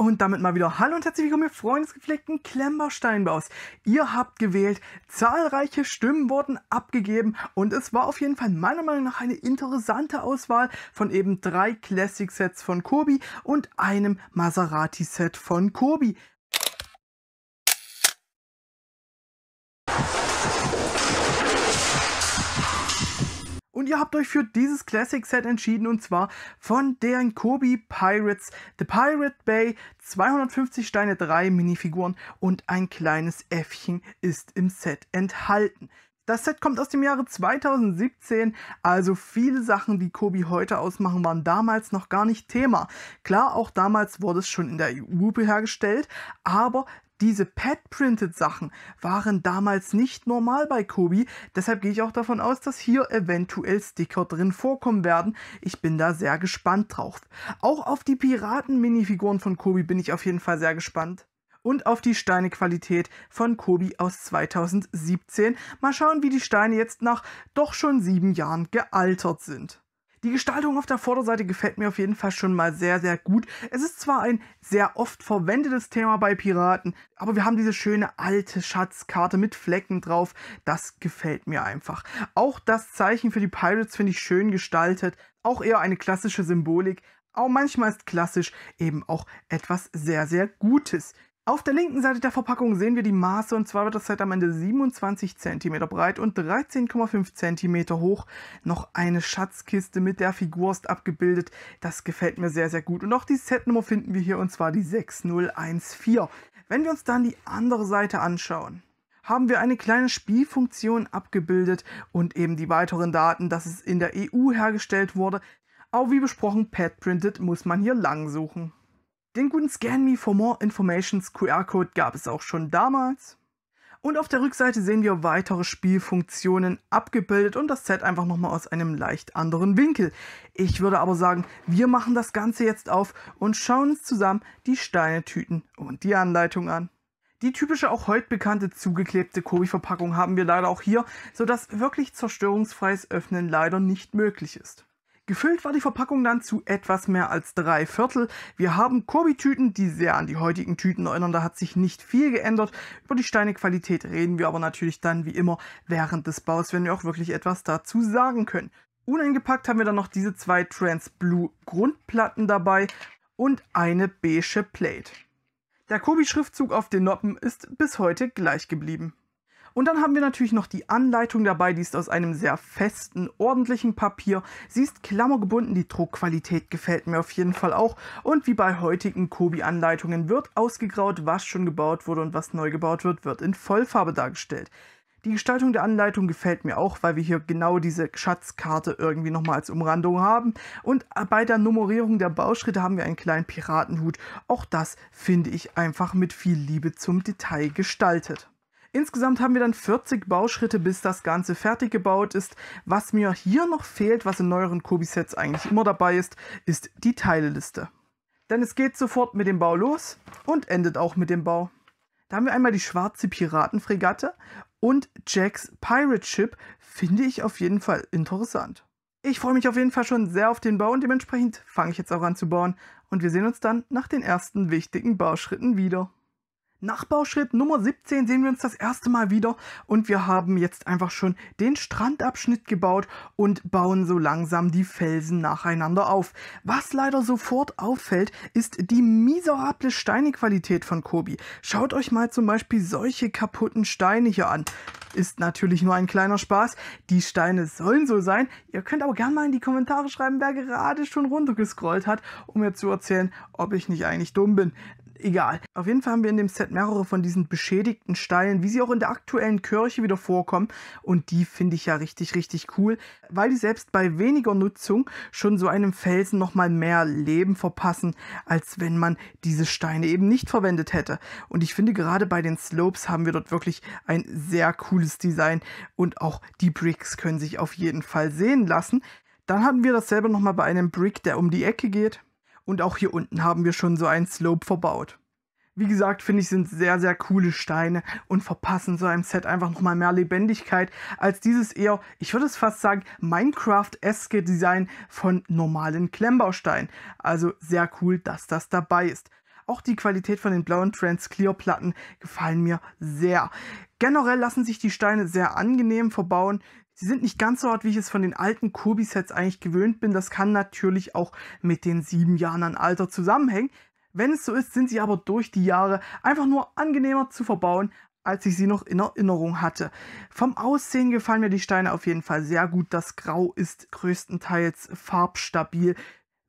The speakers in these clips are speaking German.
Und damit mal wieder Hallo und herzlich willkommen, ihr freundesgepflegten des Ihr habt gewählt, zahlreiche Stimmen wurden abgegeben und es war auf jeden Fall meiner Meinung nach eine interessante Auswahl von eben drei Classic-Sets von Kobi und einem Maserati-Set von Kobi. Und ihr habt euch für dieses Classic Set entschieden und zwar von deren Kobe Pirates, The Pirate Bay, 250 Steine, 3 Minifiguren und ein kleines Äffchen ist im Set enthalten. Das Set kommt aus dem Jahre 2017, also viele Sachen, die Kobi heute ausmachen, waren damals noch gar nicht Thema. Klar, auch damals wurde es schon in der EU hergestellt, aber diese Pad-Printed Sachen waren damals nicht normal bei Kobi, deshalb gehe ich auch davon aus, dass hier eventuell Sticker drin vorkommen werden. Ich bin da sehr gespannt drauf. Auch auf die Piraten-Minifiguren von Kobi bin ich auf jeden Fall sehr gespannt und auf die Steinequalität von Kobi aus 2017. Mal schauen, wie die Steine jetzt nach doch schon sieben Jahren gealtert sind. Die Gestaltung auf der Vorderseite gefällt mir auf jeden Fall schon mal sehr, sehr gut. Es ist zwar ein sehr oft verwendetes Thema bei Piraten, aber wir haben diese schöne alte Schatzkarte mit Flecken drauf. Das gefällt mir einfach. Auch das Zeichen für die Pirates finde ich schön gestaltet. Auch eher eine klassische Symbolik. Auch manchmal ist klassisch eben auch etwas sehr, sehr Gutes. Auf der linken Seite der Verpackung sehen wir die Maße und zwar wird das Set am Ende 27 cm breit und 13,5 cm hoch. Noch eine Schatzkiste mit der Figur ist abgebildet. Das gefällt mir sehr, sehr gut. Und auch die Setnummer finden wir hier und zwar die 6014. Wenn wir uns dann die andere Seite anschauen, haben wir eine kleine Spielfunktion abgebildet und eben die weiteren Daten, dass es in der EU hergestellt wurde. Auch wie besprochen, Padprinted muss man hier lang suchen. Den guten ScanMe for More Informations QR-Code gab es auch schon damals. Und auf der Rückseite sehen wir weitere Spielfunktionen abgebildet und das Set einfach nochmal aus einem leicht anderen Winkel. Ich würde aber sagen, wir machen das Ganze jetzt auf und schauen uns zusammen die Steinetüten und die Anleitung an. Die typische auch heute bekannte zugeklebte Kobi-Verpackung haben wir leider auch hier, sodass wirklich zerstörungsfreies Öffnen leider nicht möglich ist. Gefüllt war die Verpackung dann zu etwas mehr als drei Viertel. Wir haben Kobi-Tüten, die sehr an die heutigen Tüten erinnern. Da hat sich nicht viel geändert. Über die Steinequalität reden wir aber natürlich dann wie immer während des Baus, wenn wir auch wirklich etwas dazu sagen können. Uneingepackt haben wir dann noch diese zwei Trans Blue Grundplatten dabei und eine beige Plate. Der Kobi-Schriftzug auf den Noppen ist bis heute gleich geblieben. Und dann haben wir natürlich noch die Anleitung dabei, die ist aus einem sehr festen, ordentlichen Papier. Sie ist klammergebunden, die Druckqualität gefällt mir auf jeden Fall auch. Und wie bei heutigen Kobi-Anleitungen wird ausgegraut, was schon gebaut wurde und was neu gebaut wird, wird in Vollfarbe dargestellt. Die Gestaltung der Anleitung gefällt mir auch, weil wir hier genau diese Schatzkarte irgendwie nochmal als Umrandung haben. Und bei der Nummerierung der Bauschritte haben wir einen kleinen Piratenhut. Auch das finde ich einfach mit viel Liebe zum Detail gestaltet. Insgesamt haben wir dann 40 Bauschritte, bis das Ganze fertig gebaut ist. Was mir hier noch fehlt, was in neueren Kobi-Sets eigentlich immer dabei ist, ist die Teileliste. Denn es geht sofort mit dem Bau los und endet auch mit dem Bau. Da haben wir einmal die schwarze Piratenfregatte und Jacks Pirate Ship, finde ich auf jeden Fall interessant. Ich freue mich auf jeden Fall schon sehr auf den Bau und dementsprechend fange ich jetzt auch an zu bauen und wir sehen uns dann nach den ersten wichtigen Bauschritten wieder. Nach Bauschritt Nummer 17 sehen wir uns das erste Mal wieder und wir haben jetzt einfach schon den Strandabschnitt gebaut und bauen so langsam die Felsen nacheinander auf. Was leider sofort auffällt, ist die miserable Steinequalität von Kobi. Schaut euch mal zum Beispiel solche kaputten Steine hier an. Ist natürlich nur ein kleiner Spaß. Die Steine sollen so sein. Ihr könnt aber gerne mal in die Kommentare schreiben, wer gerade schon runtergescrollt hat, um mir zu erzählen, ob ich nicht eigentlich dumm bin egal. Auf jeden Fall haben wir in dem Set mehrere von diesen beschädigten Steinen, wie sie auch in der aktuellen Kirche wieder vorkommen. Und die finde ich ja richtig, richtig cool, weil die selbst bei weniger Nutzung schon so einem Felsen nochmal mehr Leben verpassen, als wenn man diese Steine eben nicht verwendet hätte. Und ich finde, gerade bei den Slopes haben wir dort wirklich ein sehr cooles Design und auch die Bricks können sich auf jeden Fall sehen lassen. Dann hatten wir dasselbe nochmal bei einem Brick, der um die Ecke geht. Und auch hier unten haben wir schon so einen Slope verbaut. Wie gesagt, finde ich, sind sehr, sehr coole Steine und verpassen so einem Set einfach nochmal mehr Lebendigkeit als dieses eher, ich würde es fast sagen, Minecraft-eske Design von normalen Klemmbausteinen. Also sehr cool, dass das dabei ist. Auch die Qualität von den blauen Trans-Clear-Platten gefallen mir sehr. Generell lassen sich die Steine sehr angenehm verbauen. Sie sind nicht ganz so hart, wie ich es von den alten Kobi-Sets eigentlich gewöhnt bin. Das kann natürlich auch mit den sieben Jahren an Alter zusammenhängen. Wenn es so ist, sind sie aber durch die Jahre einfach nur angenehmer zu verbauen, als ich sie noch in Erinnerung hatte. Vom Aussehen gefallen mir die Steine auf jeden Fall sehr gut. Das Grau ist größtenteils farbstabil.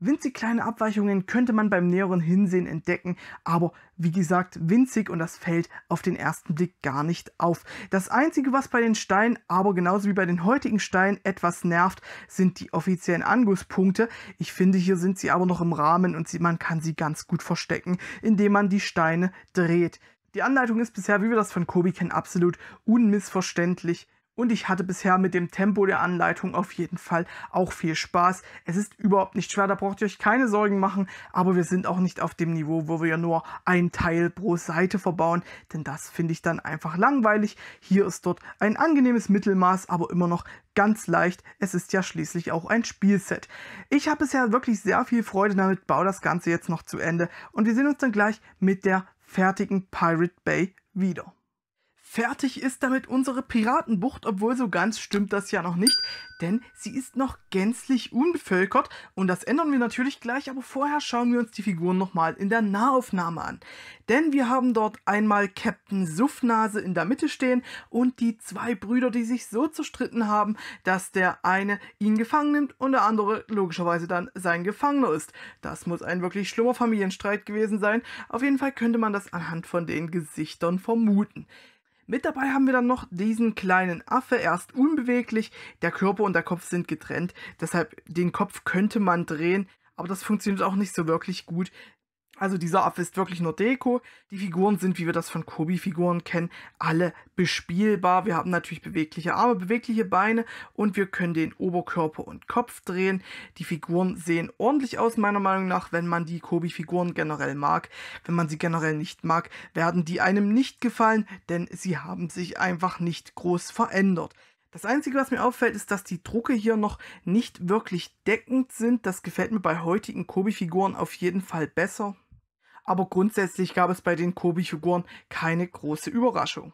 Winzig kleine Abweichungen könnte man beim näheren Hinsehen entdecken, aber wie gesagt, winzig und das fällt auf den ersten Blick gar nicht auf. Das Einzige, was bei den Steinen, aber genauso wie bei den heutigen Steinen etwas nervt, sind die offiziellen Angusspunkte. Ich finde, hier sind sie aber noch im Rahmen und man kann sie ganz gut verstecken, indem man die Steine dreht. Die Anleitung ist bisher, wie wir das von Kobi kennen, absolut unmissverständlich. Und ich hatte bisher mit dem Tempo der Anleitung auf jeden Fall auch viel Spaß. Es ist überhaupt nicht schwer, da braucht ihr euch keine Sorgen machen, aber wir sind auch nicht auf dem Niveau, wo wir nur ein Teil pro Seite verbauen, denn das finde ich dann einfach langweilig. Hier ist dort ein angenehmes Mittelmaß, aber immer noch ganz leicht. Es ist ja schließlich auch ein Spielset. Ich habe bisher wirklich sehr viel Freude damit, baue das Ganze jetzt noch zu Ende und wir sehen uns dann gleich mit der fertigen Pirate Bay wieder. Fertig ist damit unsere Piratenbucht, obwohl so ganz stimmt das ja noch nicht, denn sie ist noch gänzlich unbevölkert und das ändern wir natürlich gleich, aber vorher schauen wir uns die Figuren nochmal in der Nahaufnahme an. Denn wir haben dort einmal Captain Suffnase in der Mitte stehen und die zwei Brüder, die sich so zerstritten haben, dass der eine ihn gefangen nimmt und der andere logischerweise dann sein Gefangener ist. Das muss ein wirklich schlimmer Familienstreit gewesen sein, auf jeden Fall könnte man das anhand von den Gesichtern vermuten. Mit dabei haben wir dann noch diesen kleinen Affe. Er ist unbeweglich, der Körper und der Kopf sind getrennt, deshalb den Kopf könnte man drehen, aber das funktioniert auch nicht so wirklich gut, also dieser Apfel ist wirklich nur Deko. Die Figuren sind, wie wir das von Kobi-Figuren kennen, alle bespielbar. Wir haben natürlich bewegliche Arme, bewegliche Beine und wir können den Oberkörper und Kopf drehen. Die Figuren sehen ordentlich aus, meiner Meinung nach, wenn man die Kobi-Figuren generell mag. Wenn man sie generell nicht mag, werden die einem nicht gefallen, denn sie haben sich einfach nicht groß verändert. Das Einzige, was mir auffällt, ist, dass die Drucke hier noch nicht wirklich deckend sind. Das gefällt mir bei heutigen Kobi-Figuren auf jeden Fall besser aber grundsätzlich gab es bei den Kobi-Figuren keine große Überraschung.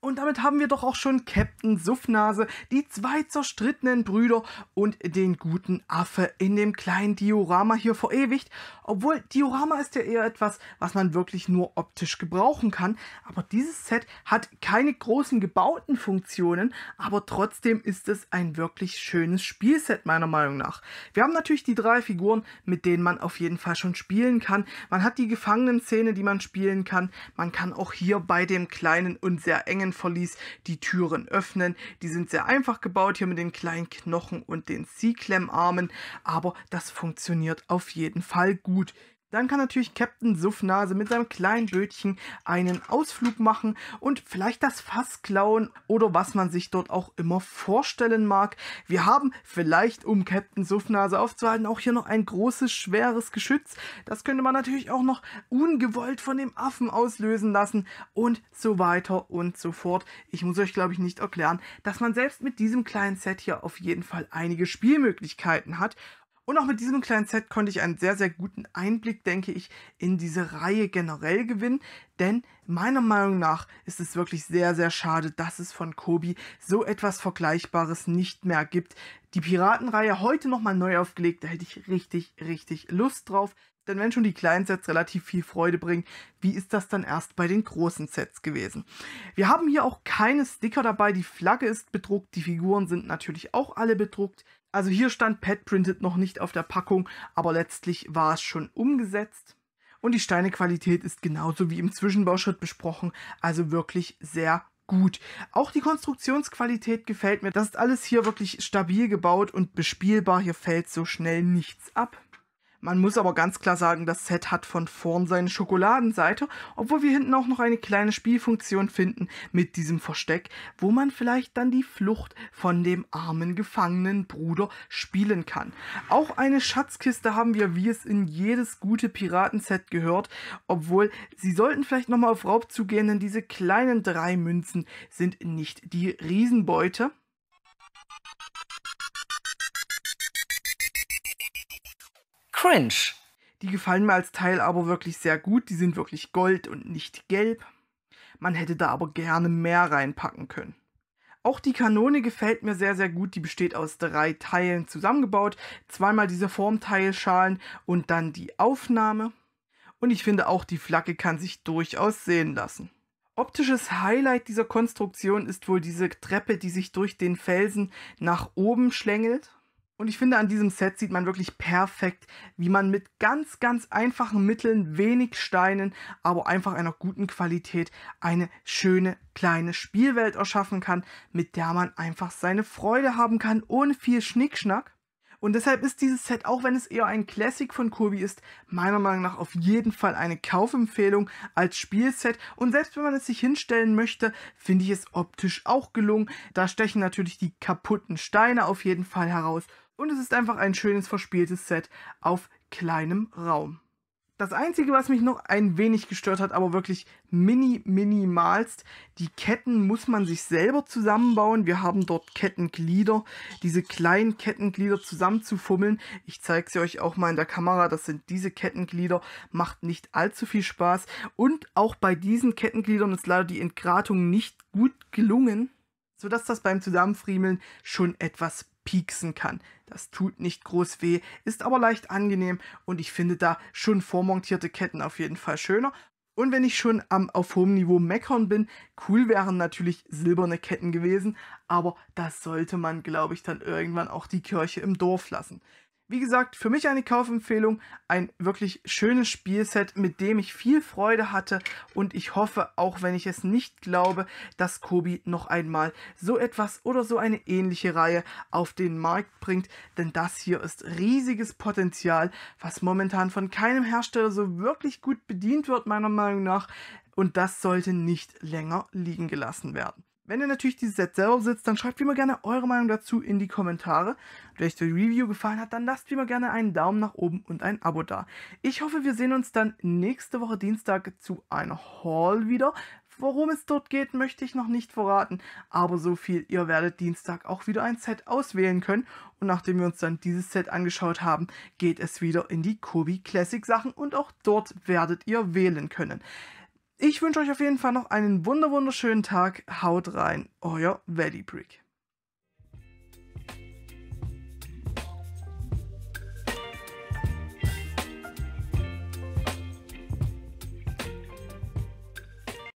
Und damit haben wir doch auch schon Captain Suffnase, die zwei zerstrittenen Brüder und den guten Affe in dem kleinen Diorama hier verewigt obwohl Diorama ist ja eher etwas, was man wirklich nur optisch gebrauchen kann. Aber dieses Set hat keine großen gebauten Funktionen, aber trotzdem ist es ein wirklich schönes Spielset meiner Meinung nach. Wir haben natürlich die drei Figuren, mit denen man auf jeden Fall schon spielen kann. Man hat die Gefangenen-Szene, die man spielen kann. Man kann auch hier bei dem kleinen und sehr engen Verlies die Türen öffnen. Die sind sehr einfach gebaut, hier mit den kleinen Knochen und den C-Klemm-Armen. Aber das funktioniert auf jeden Fall gut gut. Dann kann natürlich Captain Suffnase mit seinem kleinen Bötchen einen Ausflug machen und vielleicht das Fass klauen oder was man sich dort auch immer vorstellen mag. Wir haben vielleicht, um Captain Suffnase aufzuhalten, auch hier noch ein großes, schweres Geschütz. Das könnte man natürlich auch noch ungewollt von dem Affen auslösen lassen und so weiter und so fort. Ich muss euch, glaube ich, nicht erklären, dass man selbst mit diesem kleinen Set hier auf jeden Fall einige Spielmöglichkeiten hat und auch mit diesem kleinen Set konnte ich einen sehr, sehr guten Einblick, denke ich, in diese Reihe generell gewinnen. Denn meiner Meinung nach ist es wirklich sehr, sehr schade, dass es von Kobi so etwas Vergleichbares nicht mehr gibt. Die Piratenreihe heute nochmal neu aufgelegt, da hätte ich richtig, richtig Lust drauf. Denn wenn schon die kleinen Sets relativ viel Freude bringen, wie ist das dann erst bei den großen Sets gewesen? Wir haben hier auch keine Sticker dabei, die Flagge ist bedruckt, die Figuren sind natürlich auch alle bedruckt. Also hier stand Pet Printed noch nicht auf der Packung, aber letztlich war es schon umgesetzt. Und die Steinequalität ist genauso wie im Zwischenbauschritt besprochen, also wirklich sehr gut. Auch die Konstruktionsqualität gefällt mir. Das ist alles hier wirklich stabil gebaut und bespielbar. Hier fällt so schnell nichts ab. Man muss aber ganz klar sagen, das Set hat von vorn seine Schokoladenseite, obwohl wir hinten auch noch eine kleine Spielfunktion finden mit diesem Versteck, wo man vielleicht dann die Flucht von dem armen gefangenen Bruder spielen kann. Auch eine Schatzkiste haben wir, wie es in jedes gute Piratenset gehört, obwohl sie sollten vielleicht nochmal auf Raub zugehen, denn diese kleinen drei Münzen sind nicht die Riesenbeute. Cringe. Die gefallen mir als Teil aber wirklich sehr gut. Die sind wirklich gold und nicht gelb. Man hätte da aber gerne mehr reinpacken können. Auch die Kanone gefällt mir sehr, sehr gut. Die besteht aus drei Teilen zusammengebaut. Zweimal diese Formteilschalen und dann die Aufnahme. Und ich finde auch, die Flagge kann sich durchaus sehen lassen. Optisches Highlight dieser Konstruktion ist wohl diese Treppe, die sich durch den Felsen nach oben schlängelt. Und ich finde, an diesem Set sieht man wirklich perfekt, wie man mit ganz, ganz einfachen Mitteln, wenig Steinen, aber einfach einer guten Qualität eine schöne kleine Spielwelt erschaffen kann, mit der man einfach seine Freude haben kann, ohne viel Schnickschnack. Und deshalb ist dieses Set, auch wenn es eher ein Classic von Kobi ist, meiner Meinung nach auf jeden Fall eine Kaufempfehlung als Spielset. Und selbst wenn man es sich hinstellen möchte, finde ich es optisch auch gelungen. Da stechen natürlich die kaputten Steine auf jeden Fall heraus. Und es ist einfach ein schönes verspieltes Set auf kleinem Raum. Das Einzige, was mich noch ein wenig gestört hat, aber wirklich mini, minimalst, die Ketten muss man sich selber zusammenbauen. Wir haben dort Kettenglieder, diese kleinen Kettenglieder zusammenzufummeln. Ich zeige sie euch auch mal in der Kamera, das sind diese Kettenglieder, macht nicht allzu viel Spaß. Und auch bei diesen Kettengliedern ist leider die Entgratung nicht gut gelungen, sodass das beim Zusammenfriemeln schon etwas pieksen kann. Das tut nicht groß weh, ist aber leicht angenehm und ich finde da schon vormontierte Ketten auf jeden Fall schöner. Und wenn ich schon am auf hohem Niveau meckern bin, cool wären natürlich silberne Ketten gewesen, aber das sollte man, glaube ich, dann irgendwann auch die Kirche im Dorf lassen. Wie gesagt, für mich eine Kaufempfehlung, ein wirklich schönes Spielset, mit dem ich viel Freude hatte und ich hoffe, auch wenn ich es nicht glaube, dass Kobi noch einmal so etwas oder so eine ähnliche Reihe auf den Markt bringt, denn das hier ist riesiges Potenzial, was momentan von keinem Hersteller so wirklich gut bedient wird, meiner Meinung nach, und das sollte nicht länger liegen gelassen werden. Wenn ihr natürlich dieses Set selber besitzt, dann schreibt wie immer gerne eure Meinung dazu in die Kommentare. Und Wenn euch die Review gefallen hat, dann lasst wie immer gerne einen Daumen nach oben und ein Abo da. Ich hoffe, wir sehen uns dann nächste Woche Dienstag zu einer Haul wieder. Worum es dort geht, möchte ich noch nicht verraten, aber so viel, ihr werdet Dienstag auch wieder ein Set auswählen können und nachdem wir uns dann dieses Set angeschaut haben, geht es wieder in die Kobi Classic Sachen und auch dort werdet ihr wählen können. Ich wünsche euch auf jeden Fall noch einen wunderschönen Tag. Haut rein, euer Valley Brick.